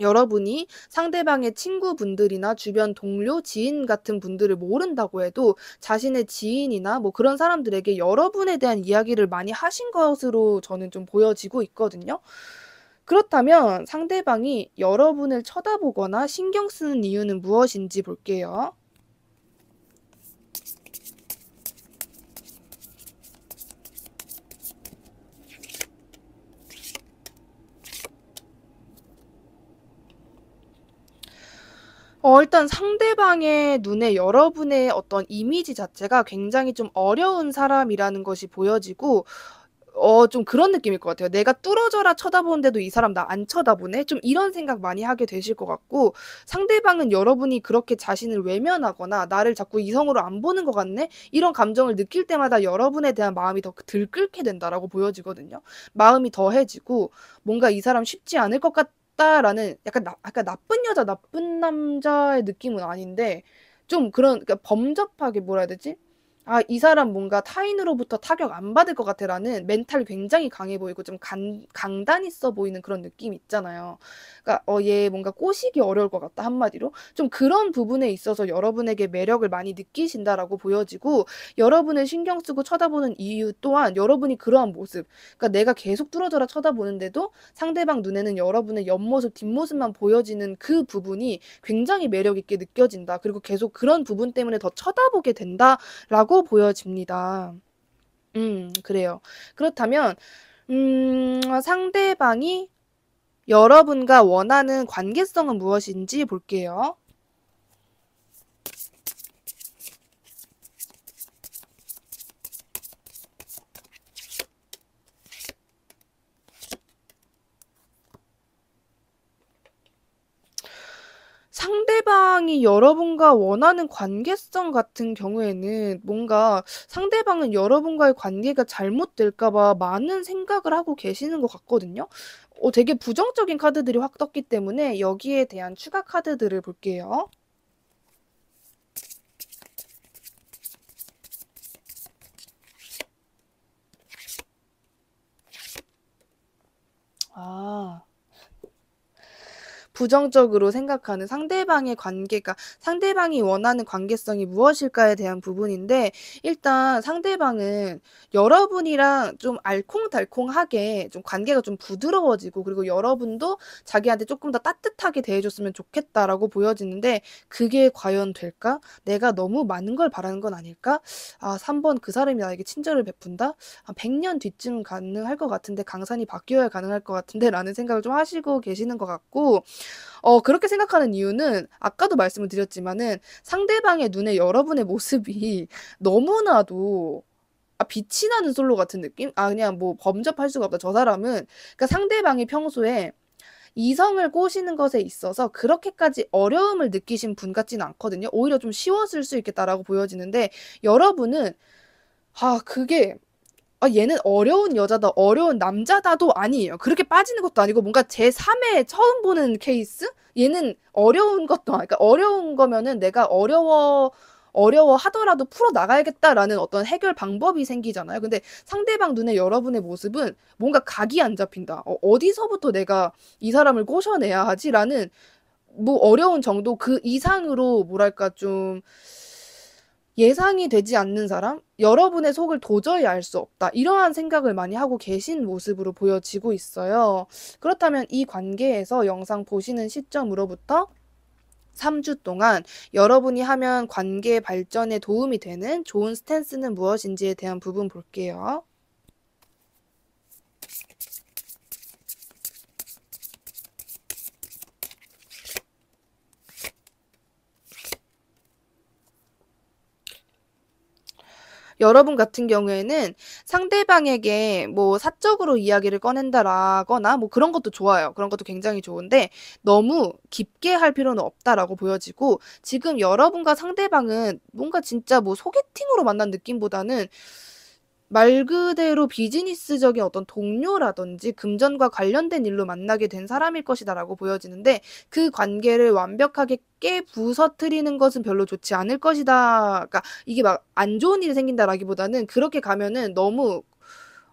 여러분이 상대방의 친구분들이나 주변 동료, 지인 같은 분들을 모른다고 해도 자신의 지인이나 뭐 그런 사람들에게 여러분에 대한 이야기를 많이 하신 것으로 저는 좀 보여지고 있거든요. 그렇다면 상대방이 여러분을 쳐다보거나 신경 쓰는 이유는 무엇인지 볼게요. 어, 일단 상대방의 눈에 여러분의 어떤 이미지 자체가 굉장히 좀 어려운 사람이라는 것이 보여지고 어, 좀 그런 느낌일 것 같아요. 내가 뚫어져라 쳐다보는데도 이 사람 나 안 쳐다보네? 좀 이런 생각 많이 하게 되실 것 같고, 상대방은 여러분이 그렇게 자신을 외면하거나, 나를 자꾸 이성으로 안 보는 것 같네? 이런 감정을 느낄 때마다 여러분에 대한 마음이 더 들끓게 된다라고 보여지거든요. 마음이 더해지고, 뭔가 이 사람 쉽지 않을 것 같, 같다라는 약간 나, 아까 나쁜 여자 나쁜 남자의 느낌은 아닌데 좀 그런 그러니까 범접하게 뭐라 해야 되지 아, 이 사람 뭔가 타인으로부터 타격 안 받을 것 같아라는 멘탈 굉장히 강해 보이고 좀 강, 강단 있어 보이는 그런 느낌 있잖아요. 그러니까 어, 얘 뭔가 꼬시기 어려울 것 같다 한마디로 좀 그런 부분에 있어서 여러분에게 매력을 많이 느끼신다라고 보여지고 여러분을 신경 쓰고 쳐다보는 이유 또한 여러분이 그러한 모습, 그러니까 내가 계속 뚫어져라 쳐다보는데도 상대방 눈에는 여러분의 옆모습, 뒷모습만 보여지는 그 부분이 굉장히 매력 있게 느껴진다. 그리고 계속 그런 부분 때문에 더 쳐다보게 된다라고 보여집니다. 음, 그래요. 그렇다면, 음, 상대방이 여러분과 원하는 관계성은 무엇인지 볼게요. 상대방이 여러분과 원하는 관계성 같은 경우에는 뭔가 상대방은 여러분과의 관계가 잘못될까 봐 많은 생각을 하고 계시는 것 같거든요. 어, 되게 부정적인 카드들이 확 떴기 때문에 여기에 대한 추가 카드들을 볼게요. 아. 부정적으로 생각하는 상대방의 관계가 상대방이 원하는 관계성이 무엇일까에 대한 부분인데 일단 상대방은 여러분이랑 좀 알콩달콩하게 좀 관계가 좀 부드러워지고 그리고 여러분도 자기한테 조금 더 따뜻하게 대해줬으면 좋겠다라고 보여지는데 그게 과연 될까? 내가 너무 많은 걸 바라는 건 아닐까? 아, 3번 그 사람이 나에게 친절을 베푼다? 한 100년 뒤쯤 가능할 것 같은데 강산이 바뀌어야 가능할 것 같은데 라는 생각을 좀 하시고 계시는 것 같고 어, 그렇게 생각하는 이유는 아까도 말씀을 드렸지만은 상대방의 눈에 여러분의 모습이 너무나도 아, 빛이 나는 솔로 같은 느낌? 아, 그냥 뭐 범접할 수가 없다. 저 사람은. 그러니까 상대방이 평소에 이성을 꼬시는 것에 있어서 그렇게까지 어려움을 느끼신 분 같지는 않거든요. 오히려 좀 쉬웠을 수 있겠다라고 보여지는데 여러분은 아, 그게 아, 얘는 어려운 여자다, 어려운 남자다도 아니에요. 그렇게 빠지는 것도 아니고 뭔가 제3의 처음 보는 케이스? 얘는 어려운 것도 아니까 그러니까 어려운 거면은 내가 어려워 어려워 하더라도 풀어 나가야겠다라는 어떤 해결 방법이 생기잖아요. 근데 상대방 눈에 여러분의 모습은 뭔가 각이 안 잡힌다. 어, 어, 디서부터 내가 이 사람을 꼬셔내야 하지라는 뭐 어려운 정도 그 이상으로 뭐랄까 좀 예상이 되지 않는 사람, 여러분의 속을 도저히 알 수 없다. 이러한 생각을 많이 하고 계신 모습으로 보여지고 있어요. 그렇다면 이 관계에서 영상 보시는 시점으로부터 3주 동안 여러분이 하면 관계 발전에 도움이 되는 좋은 스탠스는 무엇인지에 대한 부분 볼게요. 여러분 같은 경우에는 상대방에게 뭐 사적으로 이야기를 꺼낸다라거나 뭐 그런 것도 좋아요. 그런 것도 굉장히 좋은데 너무 깊게 할 필요는 없다라고 보여지고 지금 여러분과 상대방은 뭔가 진짜 뭐 소개팅으로 만난 느낌보다는 말 그대로 비즈니스적인 어떤 동료라든지 금전과 관련된 일로 만나게 된 사람일 것이다라고 보여지는데 그 관계를 완벽하게 깨 부서뜨리는 것은 별로 좋지 않을 것이다. 그러니까 이게 막 안 좋은 일이 생긴다라기보다는 그렇게 가면은 너무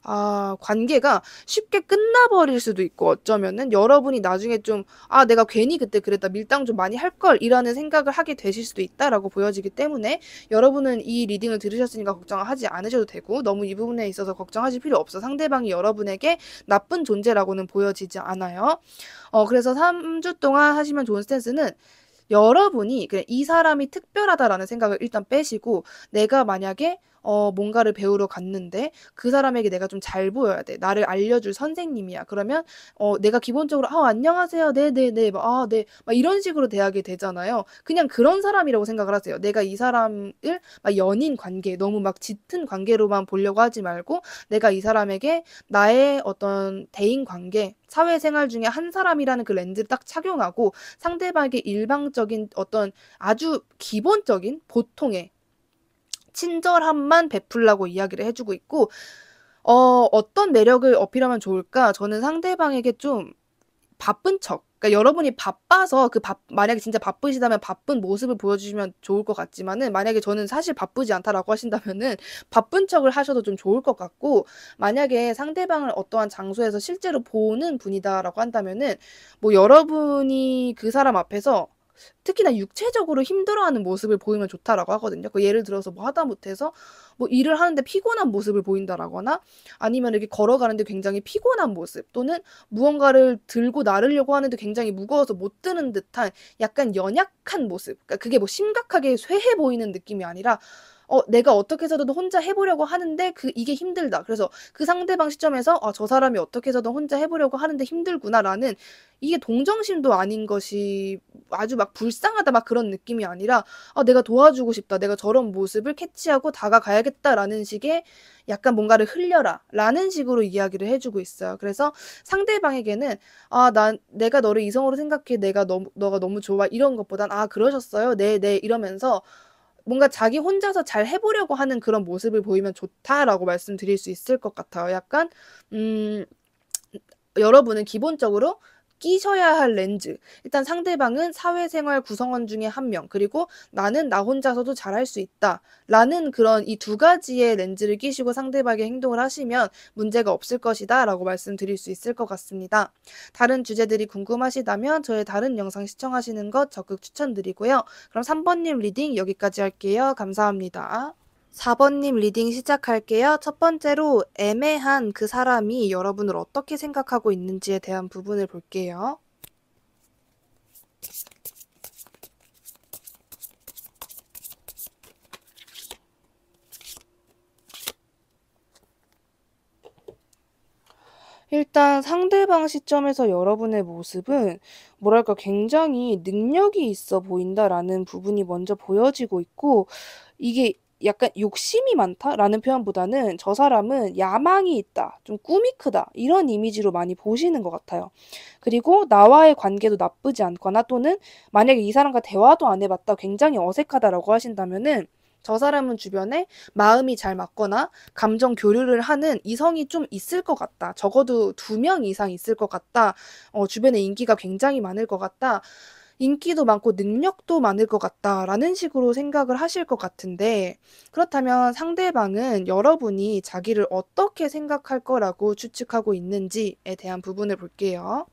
아, 관계가 쉽게 끝나버릴 수도 있고 어쩌면은 여러분이 나중에 좀, 아, 내가 괜히 그때 그랬다. 밀당 좀 많이 할 걸. 이라는 생각을 하게 되실 수도 있다라고 보여지기 때문에 여러분은 이 리딩을 들으셨으니까 걱정하지 않으셔도 되고 너무 이 부분에 있어서 걱정하실 필요 없어. 상대방이 여러분에게 나쁜 존재라고는 보여지지 않아요. 어, 그래서 3주 동안 하시면 좋은 스탠스는 여러분이 그냥 이 사람이 특별하다라는 생각을 일단 빼시고 내가 만약에 어, 뭔가를 배우러 갔는데 그 사람에게 내가 좀 잘 보여야 돼. 나를 알려줄 선생님이야. 그러면 어, 내가 기본적으로 아, 안녕하세요. 네 네네. 네, 네. 뭐, 아, 네. 막 이런 식으로 대하게 되잖아요. 그냥 그런 사람이라고 생각을 하세요. 내가 이 사람을 막 연인 관계, 너무 막 짙은 관계로만 보려고 하지 말고 내가 이 사람에게 나의 어떤 대인 관계, 사회생활 중에 한 사람이라는 그 렌즈를 딱 착용하고 상대방에게 일방적인 어떤 아주 기본적인 보통의 친절함만 베풀라고 이야기를 해주고 있고 어, 어떤 매력을 어필하면 좋을까? 저는 상대방에게 좀 바쁜 척. 그러니까 여러분이 바빠서 그 바, 만약에 진짜 바쁘시다면 바쁜 모습을 보여주시면 좋을 것 같지만은 만약에 저는 사실 바쁘지 않다라고 하신다면은 바쁜 척을 하셔도 좀 좋을 것 같고 만약에 상대방을 어떠한 장소에서 실제로 보는 분이다라고 한다면은 뭐 여러분이 그 사람 앞에서 특히나 육체적으로 힘들어하는 모습을 보이면 좋다라고 하거든요. 그 예를 들어서 뭐 하다 못해서 뭐 일을 하는데 피곤한 모습을 보인다라거나 아니면 이렇게 걸어가는데 굉장히 피곤한 모습 또는 무언가를 들고 나르려고 하는데 굉장히 무거워서 못 드는 듯한 약간 연약한 모습. 그러니까 그게 뭐 심각하게 쇠해 보이는 느낌이 아니라 어, 내가 어떻게 해서든 혼자 해보려고 하는데 그 이게 힘들다. 그래서 그 상대방 시점에서 아, 저 사람이 어떻게 해서든 혼자 해보려고 하는데 힘들구나라는 이게 동정심도 아닌 것이 아주 막 불쌍하다 막 그런 느낌이 아니라 아, 내가 도와주고 싶다. 내가 저런 모습을 캐치하고 다가가야겠다라는 식의 약간 뭔가를 흘려라 라는 식으로 이야기를 해주고 있어요. 그래서 상대방에게는 아, 난 내가 너를 이성으로 생각해. 내가 너 너가 너무 좋아. 이런 것보단 아, 그러셨어요. 네, 네. 이러면서 뭔가 자기 혼자서 잘 해보려고 하는 그런 모습을 보이면 좋다라고 말씀드릴 수 있을 것 같아요. 약간, 음, 여러분은 기본적으로 끼셔야 할 렌즈. 일단 상대방은 사회생활 구성원 중에 한 명, 그리고 나는 나 혼자서도 잘할 수 있다. 라는 그런 이 두 가지의 렌즈를 끼시고 상대방의 행동을 하시면 문제가 없을 것이다. 라고 말씀드릴 수 있을 것 같습니다. 다른 주제들이 궁금하시다면 저의 다른 영상 시청하시는 것 적극 추천드리고요. 그럼 3번님 리딩 여기까지 할게요. 감사합니다. 4번님 리딩 시작할게요. 첫 번째로 애매한 그 사람이 여러분을 어떻게 생각하고 있는지에 대한 부분을 볼게요. 일단 상대방 시점에서 여러분의 모습은 뭐랄까 굉장히 능력이 있어 보인다라는 부분이 먼저 보여지고 있고 이게 약간 욕심이 많다라는 표현보다는 저 사람은 야망이 있다, 좀 꿈이 크다 이런 이미지로 많이 보시는 것 같아요. 그리고 나와의 관계도 나쁘지 않거나 또는 만약에 이 사람과 대화도 안 해봤다, 굉장히 어색하다라고 하신다면은 저 사람은 주변에 마음이 잘 맞거나 감정 교류를 하는 이성이 좀 있을 것 같다. 적어도 두 명 이상 있을 것 같다. 어, 주변에 인기가 굉장히 많을 것 같다. 인기도 많고 능력도 많을 것 같다라는 식으로 생각을 하실 것 같은데 그렇다면 상대방은 여러분이 자기를 어떻게 생각할 거라고 추측하고 있는지에 대한 부분을 볼게요.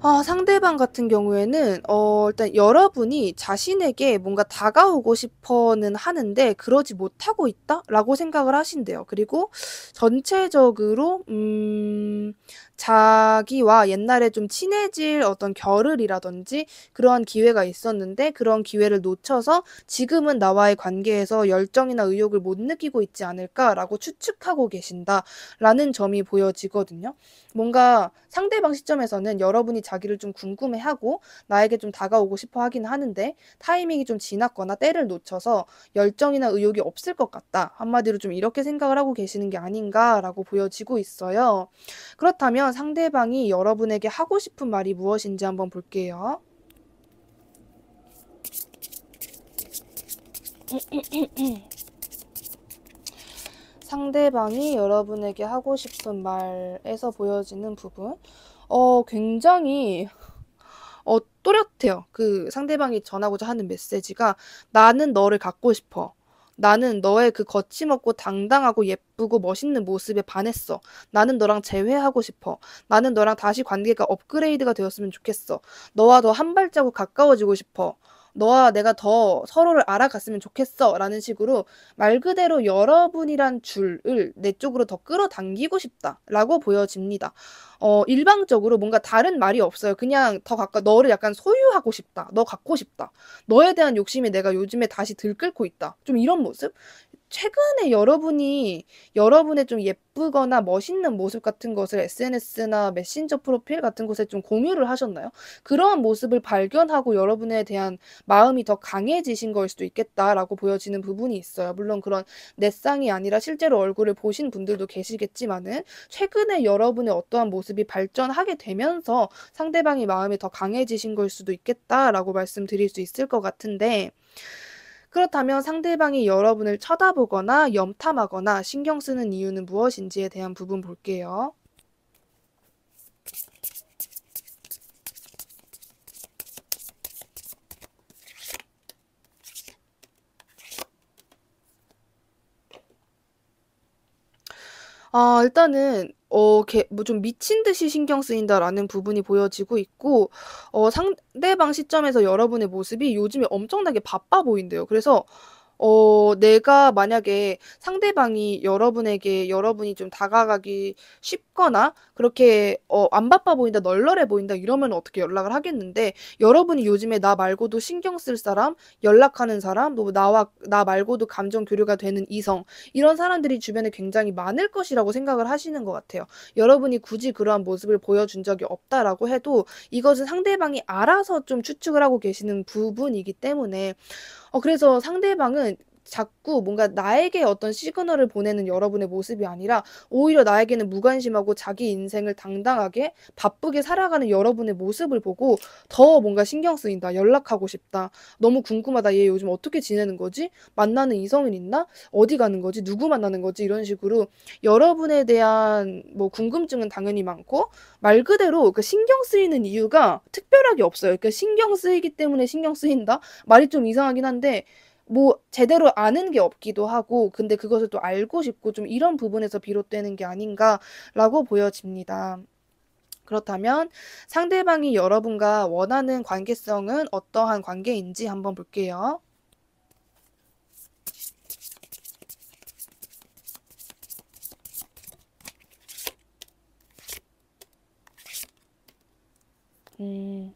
아, 상대방 같은 경우에는 어 일단 여러분이 자신에게 뭔가 다가오고 싶어는 하는데 그러지 못하고 있다라고 생각을 하신대요. 그리고 전체적으로 음 자기와 옛날에 좀 친해질 어떤 결을이라든지 그러한 기회가 있었는데 그런 기회를 놓쳐서 지금은 나와의 관계에서 열정이나 의욕을 못 느끼고 있지 않을까라고 추측하고 계신다라는 점이 보여지거든요. 뭔가 상대방 시점에서는 여러분이 자기를 좀 궁금해하고 나에게 좀 다가오고 싶어 하긴 하는데 타이밍이 좀 지났거나 때를 놓쳐서 열정이나 의욕이 없을 것 같다. 한마디로 좀 이렇게 생각을 하고 계시는 게 아닌가라고 보여지고 있어요. 그렇다면 상대방이 여러분에게 하고 싶은 말이 무엇인지 한번 볼게요. 음, 음, 음, 상대방이 여러분에게 하고 싶은 말에서 보여지는 부분, 어, 굉장히, 어, 또렷해요. 그 상대방이 전하고자 하는 메시지가 나는 너를 갖고 싶어. 나는 너의 그 거침없고 당당하고 예쁘고 멋있는 모습에 반했어. 나는 너랑 재회하고 싶어. 나는 너랑 다시 관계가 업그레이드가 되었으면 좋겠어. 너와 더 한 발자국 가까워지고 싶어. 너와 내가 더 서로를 알아갔으면 좋겠어. 라는 식으로 말 그대로 여러분이란 줄을 내 쪽으로 더 끌어당기고 싶다. 라고 보여집니다. 어, 일방적으로 뭔가 다른 말이 없어요. 그냥 더 가까, 너를 약간 소유하고 싶다. 너 갖고 싶다. 너에 대한 욕심이 내가 요즘에 다시 들끓고 있다. 좀 이런 모습? 최근에 여러분이 여러분의 좀 예쁘거나 멋있는 모습 같은 것을 SNS나 메신저 프로필 같은 곳에 좀 공유를 하셨나요? 그러한 모습을 발견하고 여러분에 대한 마음이 더 강해지신 걸 수도 있겠다라고 보여지는 부분이 있어요. 물론 그런 내상이 아니라 실제로 얼굴을 보신 분들도 계시겠지만은 최근에 여러분의 어떠한 모습이 발전하게 되면서 상대방의 마음이 더 강해지신 걸 수도 있겠다라고 말씀드릴 수 있을 것 같은데 그렇다면 상대방이 여러분을 쳐다보거나 염탐하거나 신경 쓰는 이유는 무엇인지에 대한 부분 볼게요. 아, 일단은 어게뭐좀 '미친 듯이 신경 쓰인다.'라는 부분이 보여지고 있고 어 상대방 시점에서 여러분의 모습이 요즘에 엄청나게 바빠 보인대요. 그래서 어 내가 만약에 상대방이 여러분에게 여러분이 좀 다가가기 쉽거나 그렇게 어, 안 바빠 보인다, 널널해 보인다 이러면 어떻게 연락을 하겠는데 여러분이 요즘에 나 말고도 신경 쓸 사람, 연락하는 사람, 뭐 나와 나 말고도 감정 교류가 되는 이성 이런 사람들이 주변에 굉장히 많을 것이라고 생각을 하시는 것 같아요. 여러분이 굳이 그러한 모습을 보여준 적이 없다라고 해도 이것은 상대방이 알아서 좀 추측을 하고 계시는 부분이기 때문에 어, 그래서 상대방은 자꾸 뭔가 나에게 어떤 시그널을 보내는 여러분의 모습이 아니라 오히려 나에게는 무관심하고 자기 인생을 당당하게 바쁘게 살아가는 여러분의 모습을 보고 더 뭔가 신경 쓰인다. 연락하고 싶다. 너무 궁금하다. 얘 요즘 어떻게 지내는 거지? 만나는 이성은 있나? 어디 가는 거지? 누구 만나는 거지? 이런 식으로 여러분에 대한 뭐 궁금증은 당연히 많고 말 그대로 그 신경 쓰이는 이유가 특별하게 없어요. 그러니까 신경 쓰이기 때문에 신경 쓰인다? 말이 좀 이상하긴 한데 뭐 제대로 아는 게 없기도 하고 근데 그것을 또 알고 싶고 좀 이런 부분에서 비롯되는 게 아닌가라고 보여집니다. 그렇다면 상대방이 여러분과 원하는 관계성은 어떠한 관계인지 한번 볼게요. 음.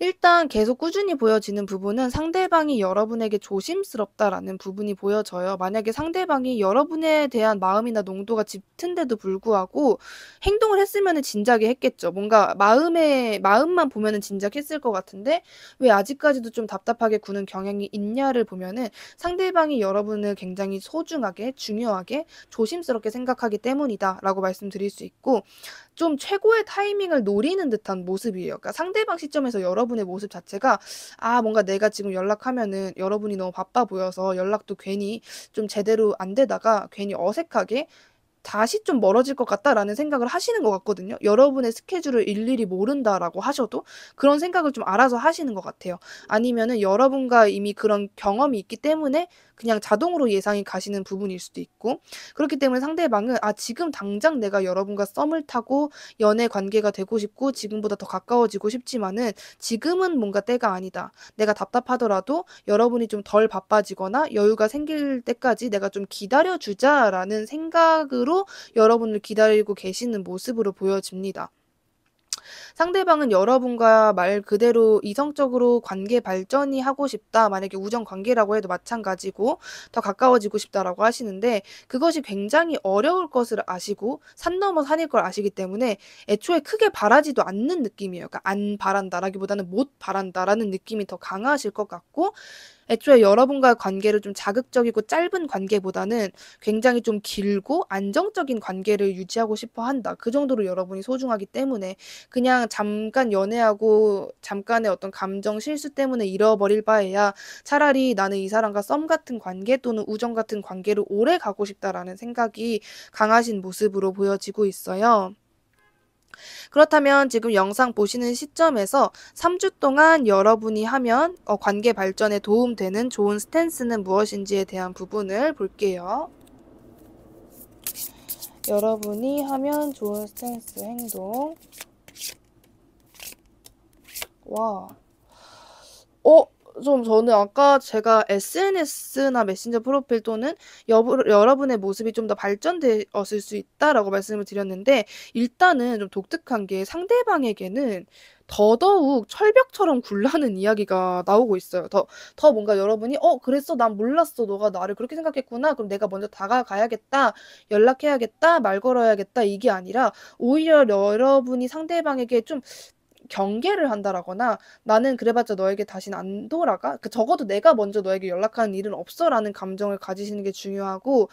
일단 계속 꾸준히 보여지는 부분은 상대방이 여러분에게 조심스럽다라는 부분이 보여져요. 만약에 상대방이 여러분에 대한 마음이나 농도가 짙은데도 불구하고 행동을 했으면은 진작에 했겠죠. 뭔가 마음에 마음만 보면은 진작 했을 것 같은데 왜 아직까지도 좀 답답하게 구는 경향이 있냐를 보면은 상대방이 여러분을 굉장히 소중하게 중요하게 조심스럽게 생각하기 때문이다라고 말씀드릴 수 있고 좀 최고의 타이밍을 노리는 듯한 모습이에요. 그러니까 상대방 시점에서 여러 분 여러분의 모습 자체가 아 뭔가 내가 지금 연락하면은 여러분이 너무 바빠 보여서 연락도 괜히 좀 제대로 안 되다가 괜히 어색하게 다시 좀 멀어질 것 같다라는 생각을 하시는 것 같거든요. 여러분의 스케줄을 일일이 모른다라고 하셔도 그런 생각을 좀 알아서 하시는 것 같아요. 아니면은 여러분과 이미 그런 경험이 있기 때문에 그냥 자동으로 예상이 가시는 부분일 수도 있고 그렇기 때문에 상대방은 아 지금 당장 내가 여러분과 썸을 타고 연애 관계가 되고 싶고 지금보다 더 가까워지고 싶지만은 지금은 뭔가 때가 아니다. 내가 답답하더라도 여러분이 좀 덜 바빠지거나 여유가 생길 때까지 내가 좀 기다려 주자라는 생각으 모습으로 여러분을 기다리고 계시는 모습으로 보여집니다. 상대방은 여러분과 말 그대로 이성적으로 관계 발전이 하고 싶다. 만약에 우정 관계라고 해도 마찬가지고 더 가까워지고 싶다라고 하시는데 그것이 굉장히 어려울 것을 아시고 산 넘어 산일 걸 아시기 때문에 애초에 크게 바라지도 않는 느낌이에요. 그러니까 안 바란다라기보다는 못 바란다라는 느낌이 더 강하실 것 같고 애초에 여러분과의 관계를 좀 자극적이고 짧은 관계보다는 굉장히 좀 길고 안정적인 관계를 유지하고 싶어 한다. 그 정도로 여러분이 소중하기 때문에 그냥 그냥 잠깐 연애하고 잠깐의 어떤 감정 실수 때문에 잃어버릴 바에야 차라리 나는 이 사람과 썸 같은 관계 또는 우정 같은 관계로 오래 가고 싶다라는 생각이 강하신 모습으로 보여지고 있어요. 그렇다면 지금 영상 보시는 시점에서 3주 동안 여러분이 하면 어, 관계 발전에 도움되는 좋은 스탠스는 무엇인지에 대한 부분을 볼게요. 여러분이 하면 좋은 스탠스 행동 와. 어? 좀 저는 아까 제가 SNS나 메신저 프로필 또는 여부, 여러분의 모습이 좀 더 발전되었을 수 있다라고 말씀을 드렸는데 일단은 좀 독특한 게 상대방에게는 더더욱 철벽처럼 굴라는 이야기가 나오고 있어요. 더, 더 뭔가 여러분이, 어, 그랬어. 난 몰랐어. 너가 나를 그렇게 생각했구나. 그럼 내가 먼저 다가가야겠다. 연락해야겠다. 말 걸어야겠다. 이게 아니라 오히려 여러분이 상대방에게 좀 경계를 한다라거나 나는 그래봤자 너에게 다신 안 돌아가 그 적어도 내가 먼저 너에게 연락하는 일은 없어라는 감정을 가지시는 게 중요하고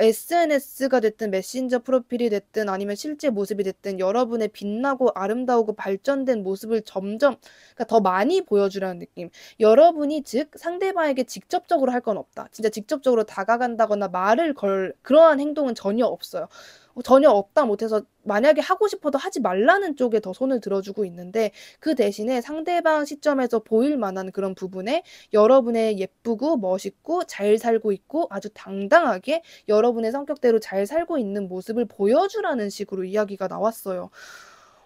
SNS가 됐든 메신저 프로필이 됐든 아니면 실제 모습이 됐든 여러분의 빛나고 아름다우고 발전된 모습을 점점 그러니까 더 많이 보여주라는 느낌. 여러분이 즉 상대방에게 직접적으로 할 건 없다. 진짜 직접적으로 다가간다거나 말을 걸 그러한 행동은 전혀 없어요. 어, 전혀 없다 못해서 만약에 하고 싶어도 하지 말라는 쪽에 더 손을 들어주고 있는데 그 대신에 상대방 시점에서 보일 만한 그런 부분에 여러분의 예쁘고 멋있고 잘 살고 있고 아주 당당하게 여러분의 성격대로 잘 살고 있는 모습을 보여주라는 식으로 이야기가 나왔어요.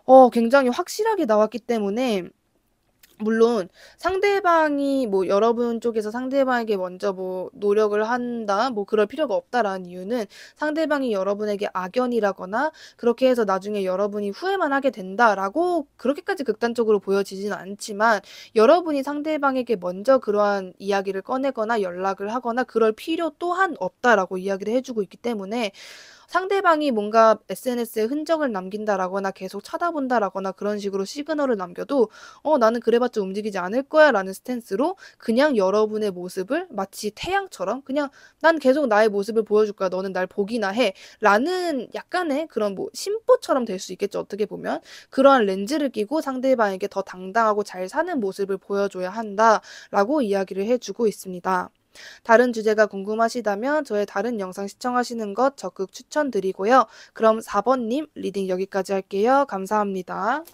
어, 굉장히 확실하게 나왔기 때문에 물론 상대방이 뭐 여러분 쪽에서 상대방에게 먼저 뭐 노력을 한다 뭐 그럴 필요가 없다라는 이유는 상대방이 여러분에게 악연이라거나 그렇게 해서 나중에 여러분이 후회만 하게 된다라고 그렇게까지 극단적으로 보여지지는 않지만 여러분이 상대방에게 먼저 그러한 이야기를 꺼내거나 연락을 하거나 그럴 필요 또한 없다라고 이야기를 해주고 있기 때문에 상대방이 뭔가 SNS에 흔적을 남긴다라거나 계속 쳐다본다라거나 그런 식으로 시그널을 남겨도 어 나는 그래봤자 움직이지 않을 거야라는 스탠스로 그냥 여러분의 모습을 마치 태양처럼 그냥 난 계속 나의 모습을 보여줄 거야 너는 날 보기나 해라는 약간의 그런 뭐 심보처럼 될 수 있겠죠 어떻게 보면 그러한 렌즈를 끼고 상대방에게 더 당당하고 잘 사는 모습을 보여줘야 한다라고 이야기를 해주고 있습니다. 다른 주제가 궁금하시다면 저의 다른 영상 시청하시는 것 적극 추천드리고요. 그럼 4번님 리딩 여기까지 할게요. 감사합니다.